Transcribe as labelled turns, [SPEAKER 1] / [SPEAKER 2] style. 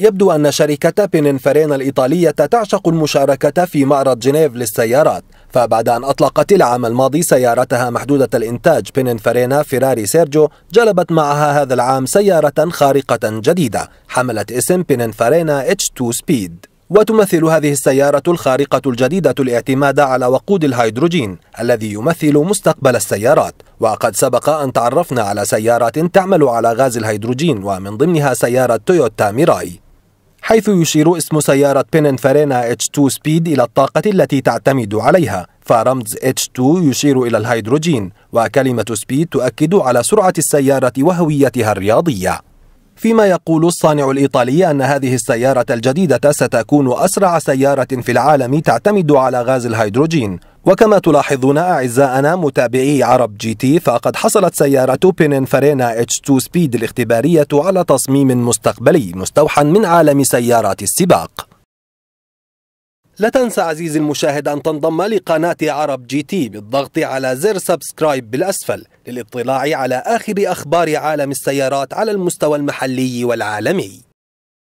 [SPEAKER 1] يبدو أن شركة بيننفرين الإيطالية تعشق المشاركة في معرض جنيف للسيارات فبعد أن أطلقت العام الماضي سيارتها محدودة الإنتاج بيننفرينا فيراري سيرجو جلبت معها هذا العام سيارة خارقة جديدة حملت اسم بيننفرينا H2 سبيد وتمثل هذه السيارة الخارقة الجديدة الاعتماد على وقود الهيدروجين الذي يمثل مستقبل السيارات وقد سبق أن تعرفنا على سيارات تعمل على غاز الهيدروجين ومن ضمنها سيارة تويوتا ميراي حيث يشير اسم سيارة بيننفرينا H2 سبيد إلى الطاقة التي تعتمد عليها فرمز H2 يشير إلى الهيدروجين وكلمة سبيد تؤكد على سرعة السيارة وهويتها الرياضية فيما يقول الصانع الإيطالي أن هذه السيارة الجديدة ستكون أسرع سيارة في العالم تعتمد على غاز الهيدروجين وكما تلاحظون أعزائنا متابعي عرب جي تي فقد حصلت سيارة بيننفرينا اتش 2 سبيد الاختبارية على تصميم مستقبلي مستوحى من عالم سيارات السباق لا تنسى عزيزي المشاهد أن تنضم لقناة عرب جي تي بالضغط على زر سبسكرايب بالأسفل للاطلاع على آخر أخبار عالم السيارات على المستوى المحلي والعالمي